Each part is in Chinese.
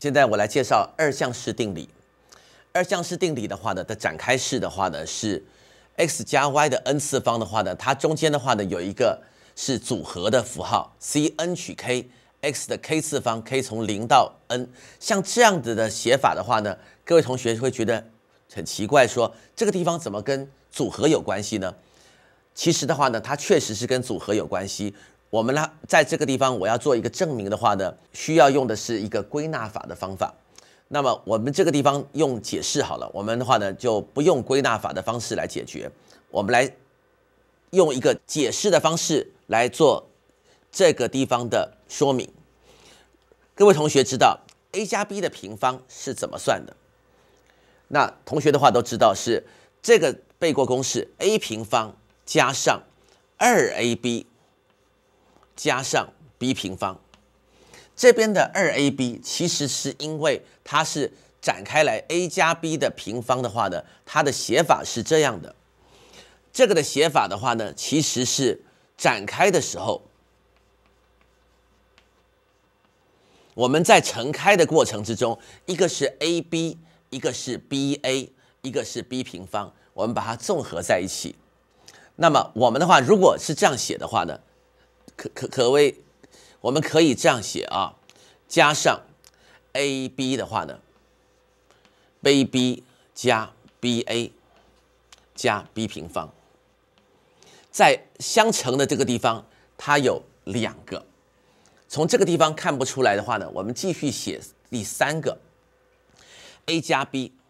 现在我来介绍二项式定理。二项式定理的话呢，它展开式的话呢是 x 加 y 的 n 次方的话呢，它中间的话呢有一个是组合的符号 Cn 取 k，x 的 k 次方，k 从零到 n。像这样子的写法的话呢，各位同学会觉得很奇怪，说这个地方怎么跟组合有关系呢？其实的话呢，它确实是跟组合有关系。我们呢，在这个地方我要做一个证明的话呢，需要用的是一个归纳法的方法。那么我们这个地方用解释好了，我们的话呢就不用归纳法的方式来解决，我们来用一个解释的方式来做这个地方的说明。各位同学知道 a 加 b 的平方是怎么算的？那同学的话都知道是这个背过公式 a 平方加上二 ab。加上 b 平方，这边的 2ab 其实是因为它是展开来 a 加 b 的平方的话呢，它的写法是这样的。这个的写法的话呢，其实是展开的时候，我们在乘开的过程之中，一个是 ab，一个是 ba，一个是 b 平方，我们把它综合在一起。那么我们的话，如果是这样写的话呢？可可可谓，我们可以这样写啊，加上 a b 的话呢，b b 加 b a 加 b 平方，在相乘的这个地方，它有两个。从这个地方看不出来的话呢，我们继续写第三个，a 加 b，a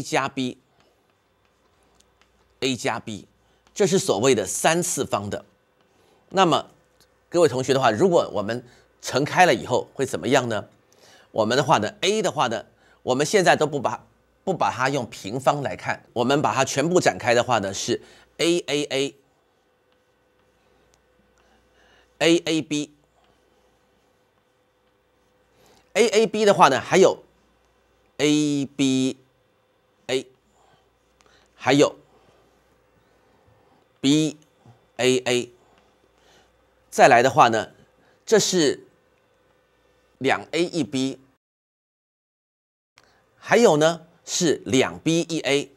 加 b，a 加 b。这是所谓的三次方的。那么，各位同学的话，如果我们乘开了以后会怎么样呢？我们的话呢，a 的话呢，我们现在都不把不把它用平方来看，我们把它全部展开的话呢，是 a a a a a b a a b 的话呢，还有 a b a，还有。B A A，再来的话呢，这是两 A 一 B，还有呢是两 B 一 A。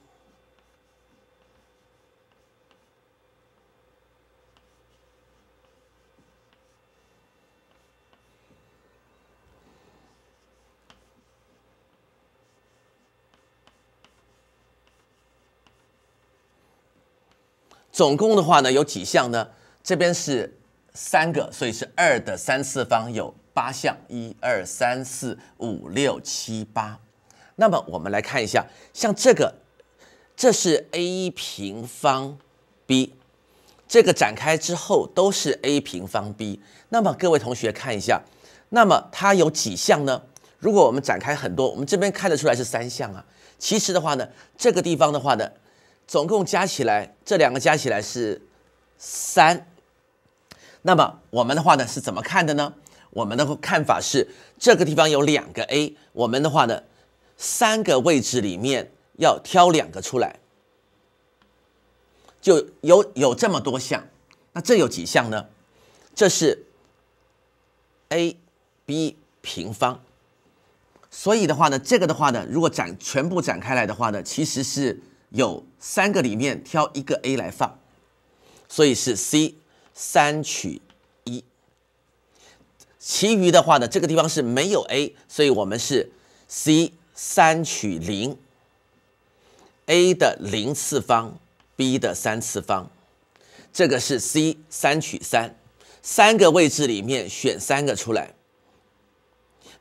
总共的话呢，有几项呢？这边是三个，所以是二的三次方，有八项，一二三四五六七八。那么我们来看一下，像这个，这是 a 平方 b，这个展开之后都是 a 平方 b。那么各位同学看一下，那么它有几项呢？如果我们展开很多，我们这边看得出来是三项啊。其实的话呢，这个地方的话呢。总共加起来，这两个加起来是三。那么我们的话呢是怎么看的呢？我们的看法是，这个地方有两个 a，我们的话呢三个位置里面要挑两个出来，就有有这么多项。那这有几项呢？这是 a b 平方。所以的话呢，这个的话呢，如果展全部展开来的话呢，其实是。有三个里面挑一个 a 来放，所以是 C 三取一。其余的话呢，这个地方是没有 a，所以我们是 C 三取零，a 的零次方，b 的三次方。这个是 C 三取三，三个位置里面选三个出来。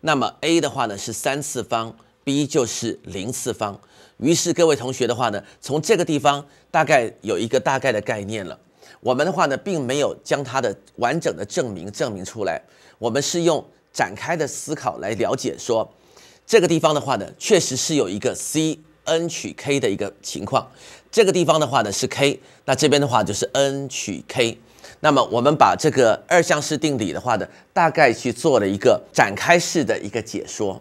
那么 a 的话呢是三次方。b 就是零次方，于是各位同学的话呢，从这个地方大概有一个大概的概念了。我们的话呢，并没有将它的完整的证明证明出来，我们是用展开的思考来了解说，这个地方的话呢，确实是有一个 Cn 取 k 的一个情况。这个地方的话呢是 k，那这边的话就是 n 取 k。那么我们把这个二项式定理的话呢，大概去做了一个展开式的一个解说。